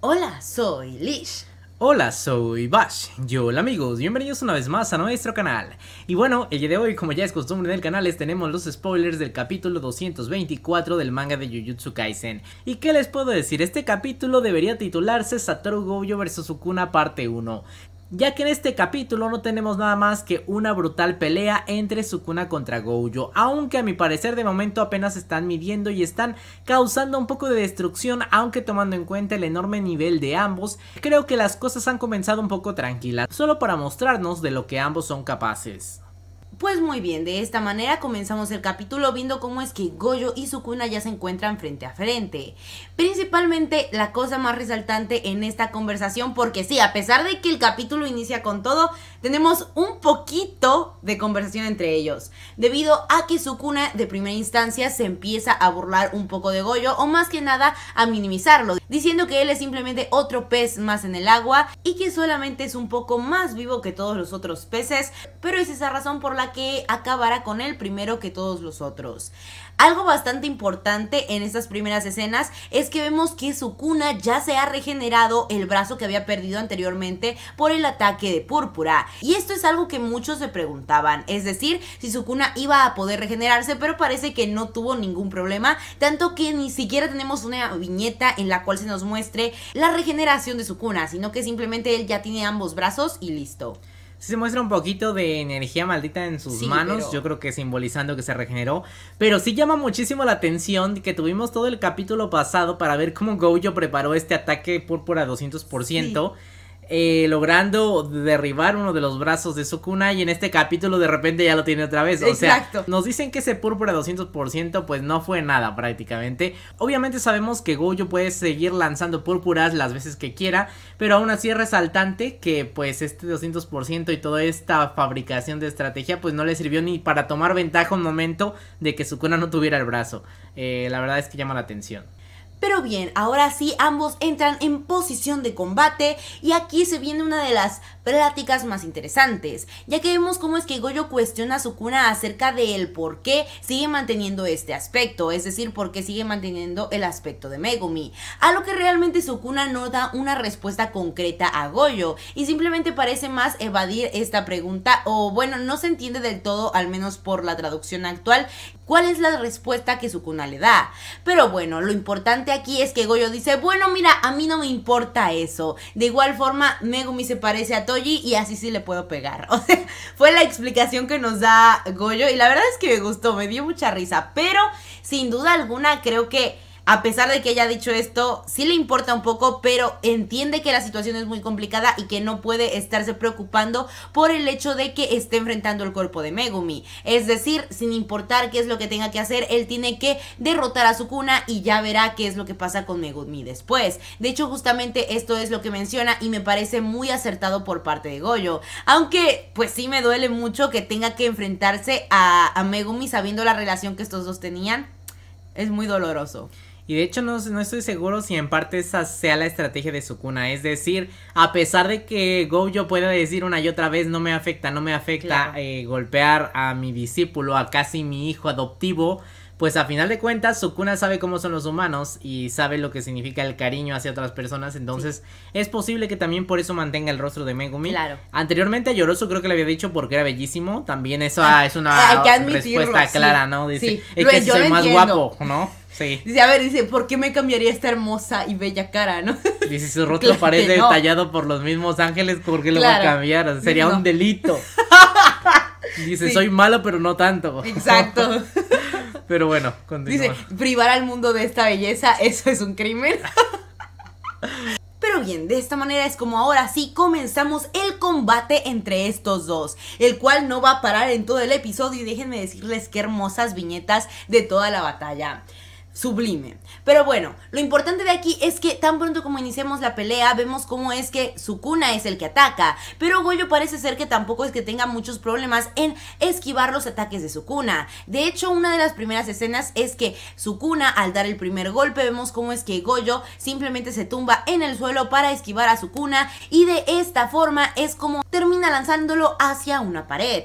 Hola, soy Lish. Hola, soy Bash. Yo, hola amigos, bienvenidos una vez más a nuestro canal. Y bueno, el día de hoy, como ya es costumbre en el canal, les tenemos los spoilers del capítulo 224 del manga de Jujutsu Kaisen. ¿Y qué les puedo decir? Este capítulo debería titularse Satoru Gojo vs Sukuna parte 1 ya que en este capítulo no tenemos nada más que una brutal pelea entre Sukuna contra Gojo, aunque a mi parecer de momento apenas están midiendo y están causando un poco de destrucción, aunque tomando en cuenta el enorme nivel de ambos, creo que las cosas han comenzado un poco tranquilas, solo para mostrarnos de lo que ambos son capaces. Pues muy bien, de esta manera comenzamos el capítulo viendo cómo es que Goyo y Sukuna ya se encuentran frente a frente. Principalmente la cosa más resaltante en esta conversación, porque sí, a pesar de que el capítulo inicia con todo, tenemos un poquito de conversación entre ellos, debido a que Sukuna de primera instancia se empieza a burlar un poco de Goyo o más que nada a minimizarlo, diciendo que él es simplemente otro pez más en el agua y que solamente es un poco más vivo que todos los otros peces, pero es esa razón por la que acabara con él primero que todos los otros. Algo bastante importante en estas primeras escenas es que vemos que su cuna ya se ha regenerado el brazo que había perdido anteriormente por el ataque de púrpura. Y esto es algo que muchos se preguntaban, es decir, si su cuna iba a poder regenerarse, pero parece que no tuvo ningún problema, tanto que ni siquiera tenemos una viñeta en la cual se nos muestre la regeneración de su cuna, sino que simplemente él ya tiene ambos brazos y listo se muestra un poquito de energía maldita en sus manos, yo creo que simbolizando que se regeneró, pero sí llama muchísimo la atención que tuvimos todo el capítulo pasado para ver cómo Gojo preparó este ataque púrpura 200%. Sí. Eh, logrando derribar uno de los brazos de Sukuna y en este capítulo de repente ya lo tiene otra vez. O Exacto. sea, nos dicen que ese púrpura 200% pues no fue nada prácticamente. Obviamente sabemos que Gojo puede seguir lanzando púrpuras las veces que quiera, pero aún así es resaltante que pues este 200% y toda esta fabricación de estrategia pues no le sirvió ni para tomar ventaja un momento de que Sukuna no tuviera el brazo. Eh, la verdad es que llama la atención. Pero bien, ahora sí ambos entran en posición de combate y aquí se viene una de las pláticas más interesantes, ya que vemos cómo es que Goyo cuestiona a Sukuna acerca de el por qué sigue manteniendo este aspecto, es decir, por qué sigue manteniendo el aspecto de Megumi, a lo que realmente Sukuna no da una respuesta concreta a Goyo y simplemente parece más evadir esta pregunta o bueno, no se entiende del todo, al menos por la traducción actual, cuál es la respuesta que Sukuna le da. Pero bueno, lo importante aquí es que Goyo dice, bueno, mira, a mí no me importa eso. De igual forma, Megumi se parece a todo y así sí le puedo pegar. O sea, fue la explicación que nos da Goyo y la verdad es que me gustó, me dio mucha risa, pero sin duda alguna creo que a pesar de que haya dicho esto, sí le importa un poco, pero entiende que la situación es muy complicada y que no puede estarse preocupando por el hecho de que esté enfrentando el cuerpo de Megumi. Es decir, sin importar qué es lo que tenga que hacer, él tiene que derrotar a su cuna y ya verá qué es lo que pasa con Megumi después. De hecho, justamente esto es lo que menciona y me parece muy acertado por parte de Goyo. Aunque, pues sí me duele mucho que tenga que enfrentarse a Megumi sabiendo la relación que estos dos tenían. Es muy doloroso. Y de hecho no, no, estoy seguro si en parte esa sea la estrategia de Sukuna. Es decir, a pesar de que Gojo pueda decir una y otra vez no me afecta, no me afecta eh, golpear a mi discípulo, a casi mi hijo adoptivo, pues a final de cuentas Sukuna sabe cómo son los humanos y sabe lo que significa el cariño hacia otras personas, entonces es posible que también por eso mantenga el rostro de Megumi. Claro. Anteriormente a Lloroso creo que le había dicho porque era bellísimo, también eso ah, ah, es una respuesta clara, ¿no? Dice, es que soy más guapo, ¿no? Sí. Dice, a ver, dice, ¿por qué me cambiaría esta hermosa y bella cara, no? Dice, su rostro parece tallado por los mismos ángeles, ¿por qué lo va a cambiar? sería un delito. Dice, soy malo, pero no tanto. Exacto. Pero bueno, continúa. Dice, privar al mundo de esta belleza, eso es un crimen. Pero bien, de esta manera es como ahora sí comenzamos el combate entre estos dos, el cual no va a parar en todo el episodio y déjenme decirles qué hermosas viñetas de toda la batalla sublime. Pero bueno, lo importante de aquí es que tan pronto como iniciemos la pelea, vemos cómo es que Sukuna es el que ataca, pero Goyo parece ser que tampoco es que tenga muchos problemas en esquivar los ataques de Sukuna. De hecho, una de las primeras escenas es que Sukuna, al dar el primer golpe, vemos cómo es que Goyo simplemente se tumba en el suelo para esquivar a Sukuna y de esta forma es como termina lanzándolo hacia una pared.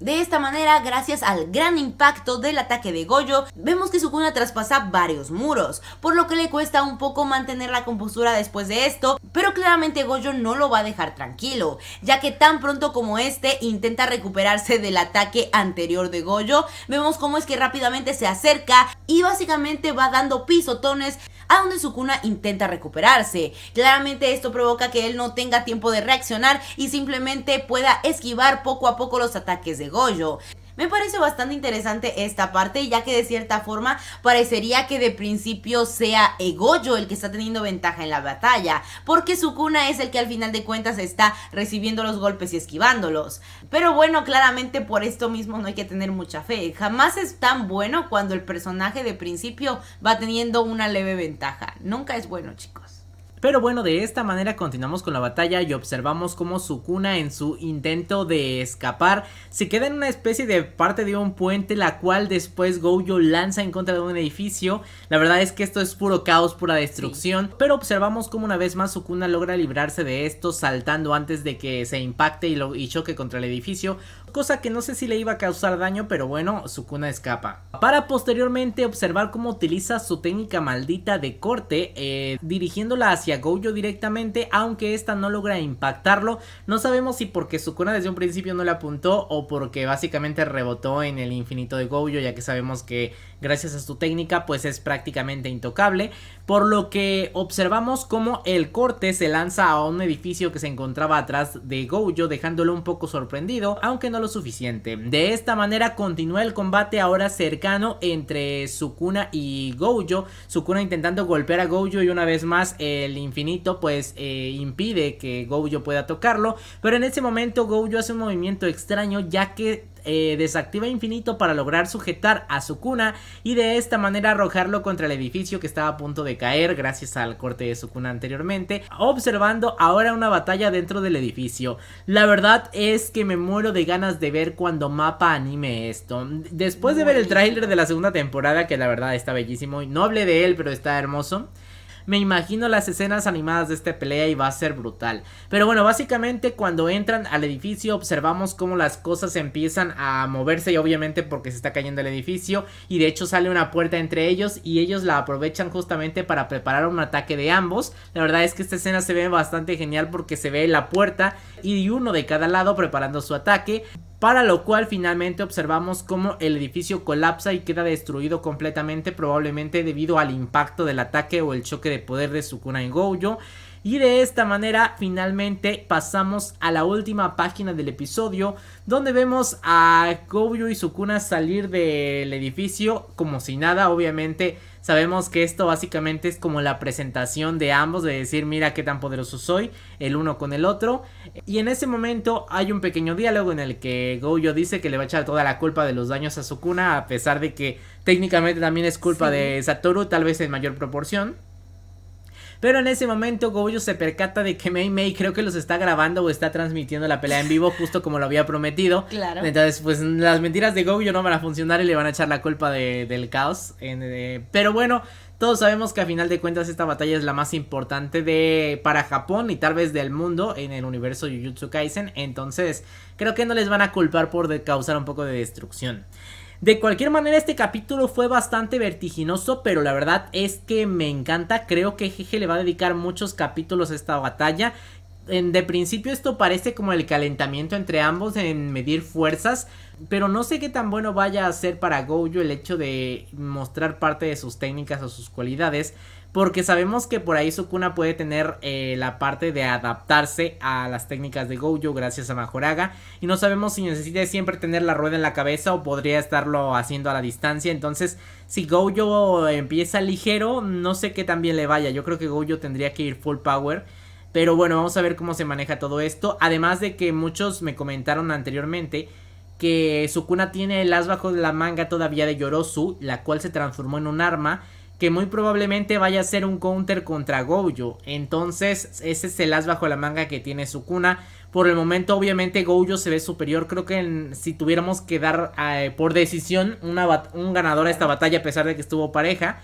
De esta manera, gracias al gran impacto del ataque de Goyo, vemos que Sukuna traspasa varios muros, por lo que le cuesta un poco mantener la compostura después de esto, pero claramente Goyo no lo va a dejar tranquilo, ya que tan pronto como este intenta recuperarse del ataque anterior de Goyo, vemos cómo es que rápidamente se acerca y básicamente va dando pisotones a donde Sukuna intenta recuperarse. Claramente esto provoca que él no tenga tiempo de reaccionar y simplemente pueda esquivar poco a poco los ataques de me parece bastante interesante esta parte, ya que de cierta forma parecería que de principio sea Egoyo el que está teniendo ventaja en la batalla, porque su cuna es el que al final de cuentas está recibiendo los golpes y esquivándolos. Pero bueno, claramente por esto mismo no hay que tener mucha fe. Jamás es tan bueno cuando el personaje de principio va teniendo una leve ventaja. Nunca es bueno, chicos. Pero bueno, de esta manera continuamos con la batalla y observamos cómo Sukuna en su intento de escapar se queda en una especie de parte de un puente la cual después Gojo lanza en contra de un edificio. La verdad es que esto es puro caos, pura destrucción, pero observamos cómo una vez más Sukuna logra librarse de esto saltando antes de que se impacte y, lo, y choque contra el edificio cosa que no sé si le iba a causar daño, pero bueno, Sukuna escapa. Para posteriormente observar cómo utiliza su técnica maldita de corte, eh, dirigiéndola hacia Gojo directamente, aunque esta no logra impactarlo. No sabemos si porque Sukuna desde un principio no le apuntó o porque básicamente rebotó en el infinito de Gojo, ya que sabemos que gracias a su técnica pues es prácticamente intocable, por lo que observamos cómo el corte se lanza a un edificio que se encontraba atrás de Gojo, dejándolo un poco sorprendido, aunque no suficiente. De esta manera continúa el combate ahora cercano entre Sukuna y Gojo. Sukuna intentando golpear a Gojo y una vez más el infinito pues eh, impide que Gojo pueda tocarlo. Pero en ese momento Gojo hace un movimiento extraño ya que eh, desactiva infinito para lograr sujetar a Sukuna y de esta manera arrojarlo contra el edificio que estaba a punto de caer gracias al corte de Sukuna anteriormente, observando ahora una batalla dentro del edificio. La verdad es que me muero de ganas de ver cuando Mapa anime esto. Después de ver el tráiler de la segunda temporada, que la verdad está bellísimo, no hablé de él, pero está hermoso. Me imagino las escenas animadas de esta pelea y va a ser brutal. Pero bueno, básicamente cuando entran al edificio observamos cómo las cosas empiezan a moverse y obviamente porque se está cayendo el edificio y de hecho sale una puerta entre ellos y ellos la aprovechan justamente para preparar un ataque de ambos. La verdad es que esta escena se ve bastante genial porque se ve la puerta y uno de cada lado preparando su ataque para lo cual finalmente observamos cómo el edificio colapsa y queda destruido completamente, probablemente debido al impacto del ataque o el choque de poder de Sukuna y Gojo. Y de esta manera finalmente pasamos a la última página del episodio donde vemos a Gojo y Sukuna salir del edificio como si nada, obviamente. Sabemos que esto básicamente es como la presentación de ambos, de decir, mira qué tan poderoso soy, el uno con el otro. Y en ese momento hay un pequeño diálogo en el que Gojo dice que le va a echar toda la culpa de los daños a Sukuna, a pesar de que técnicamente también es culpa de Satoru, tal vez en mayor proporción. Pero en ese momento Goyo se percata de que Mei Mei creo que los está grabando o está transmitiendo la pelea en vivo justo como lo había prometido. Claro. Entonces, pues las mentiras de Goyo no van a funcionar y le van a echar la culpa del caos. Eh, pero bueno, todos sabemos que a final de cuentas esta batalla es la más importante de para Japón y tal vez del mundo en el universo Jujutsu Kaisen, entonces creo que no les van a culpar por causar un poco de destrucción. De cualquier manera, este capítulo fue bastante vertiginoso, pero la verdad es que me encanta. Creo que Jeje le va a dedicar muchos capítulos a esta batalla. En, de principio esto parece como el calentamiento entre ambos en medir fuerzas, pero no sé qué tan bueno vaya a ser para Gojo el hecho de mostrar parte de sus técnicas o sus cualidades, porque sabemos que por ahí Sukuna puede tener eh, la parte de adaptarse a las técnicas de Gojo gracias a Majoraga. Y no sabemos si necesita siempre tener la rueda en la cabeza o podría estarlo haciendo a la distancia. Entonces, si Gojo empieza ligero, no sé qué también le vaya. Yo creo que Gojo tendría que ir full power. Pero bueno, vamos a ver cómo se maneja todo esto. Además de que muchos me comentaron anteriormente que Sukuna tiene el as bajo de la manga todavía de Yorosu, la cual se transformó en un arma que muy probablemente vaya a ser un counter contra goyo Entonces, ese es el as bajo la manga que tiene Sukuna. Por el momento, obviamente, goyo se ve superior. Creo que si tuviéramos que dar eh, por decisión un ganador a esta batalla, a pesar de que estuvo pareja,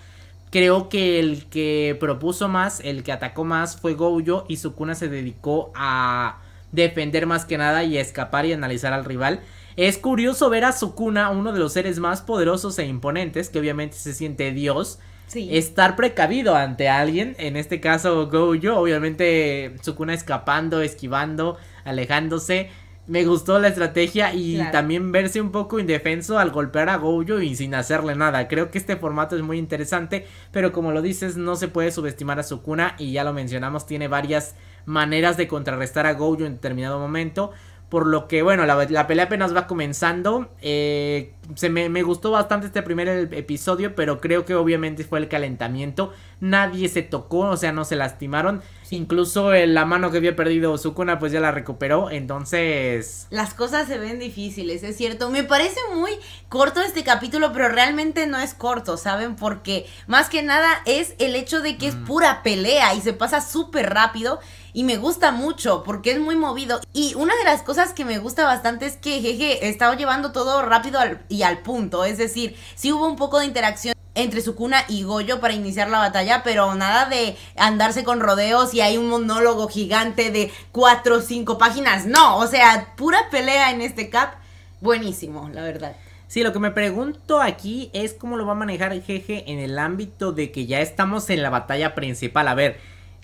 creo que el que propuso más, el que atacó más fue goyo y Sukuna se dedicó a defender más que nada y a escapar y analizar al rival. Es curioso ver a Sukuna, uno de los seres más poderosos e imponentes, que obviamente se siente Dios, Estar precavido ante alguien, en este caso Gojo, obviamente Sukuna escapando, esquivando, alejándose. Me gustó la estrategia y también verse un poco indefenso al golpear a Gojo y sin hacerle nada. Creo que este formato es muy interesante, pero como lo dices, no se puede subestimar a Sukuna y ya lo mencionamos, tiene varias maneras de contrarrestar a Gojo en determinado momento. Por lo que, bueno, la, pelea apenas va comenzando. Eh, se me, me, gustó bastante este primer episodio, pero creo que obviamente fue el calentamiento. Nadie se tocó, o sea, no se lastimaron. Incluso la mano que había perdido Sukuna, pues ya la recuperó. Entonces. Las cosas se ven difíciles, es cierto. Me parece muy corto este capítulo, pero realmente no es corto, ¿saben? Porque más que nada es el hecho de que es mm. pura pelea y se pasa súper rápido y me gusta mucho porque es muy movido. Y una de las cosas que me gusta bastante es que Jeje estaba llevando todo rápido y al punto. Es decir, sí hubo un poco de interacción entre Sukuna y Goyo para iniciar la batalla, pero nada de andarse con rodeos y hay un monólogo gigante de cuatro o cinco páginas. No, o sea, pura pelea en este cap. Buenísimo, la verdad. Sí, lo que me pregunto aquí es cómo lo va a manejar el jeje en el ámbito de que ya estamos en la batalla principal. A ver,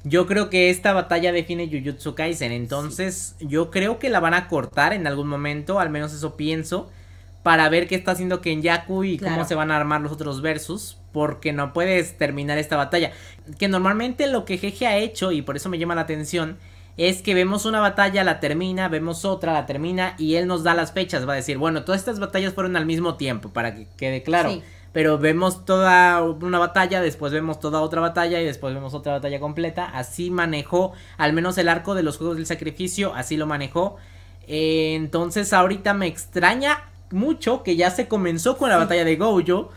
yo creo que esta batalla define Jujutsu Kaisen. Entonces, yo creo que la van a cortar en algún momento. Al menos eso pienso. Para ver qué está haciendo Kenyaku y cómo se van a armar los otros versus. Porque no puedes terminar esta batalla. Que normalmente lo que Jeje ha hecho, y por eso me llama la atención, es que vemos una batalla, la termina, vemos otra, la termina, y él nos da las fechas. Va a decir, bueno, todas estas batallas fueron al mismo tiempo, para que quede claro pero vemos toda una batalla, después vemos toda otra batalla y después vemos otra batalla completa. Así manejó al menos el arco de los Juegos del Sacrificio, así lo manejó. Eh, entonces ahorita me extraña mucho que ya se comenzó con la batalla de Gojo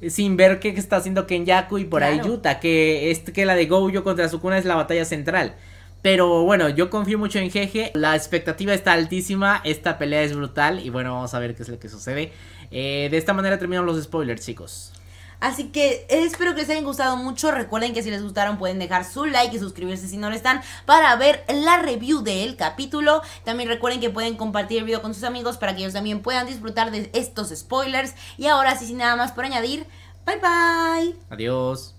eh, sin ver qué está haciendo Kenyaku y por ahí Yuta, que, es, que la de Gojo contra Sukuna es la batalla central. Pero bueno, yo confío mucho en Jeje, la expectativa está altísima, esta pelea es brutal y bueno, vamos a ver qué es lo que sucede. Eh, de esta manera terminan los spoilers, chicos. Así que eh, espero que les hayan gustado mucho. Recuerden que si les gustaron pueden dejar su like y suscribirse si no lo están para ver la review del capítulo. También recuerden que pueden compartir el video con sus amigos para que ellos también puedan disfrutar de estos spoilers. Y ahora sí, sin nada más por añadir, bye bye. Adiós.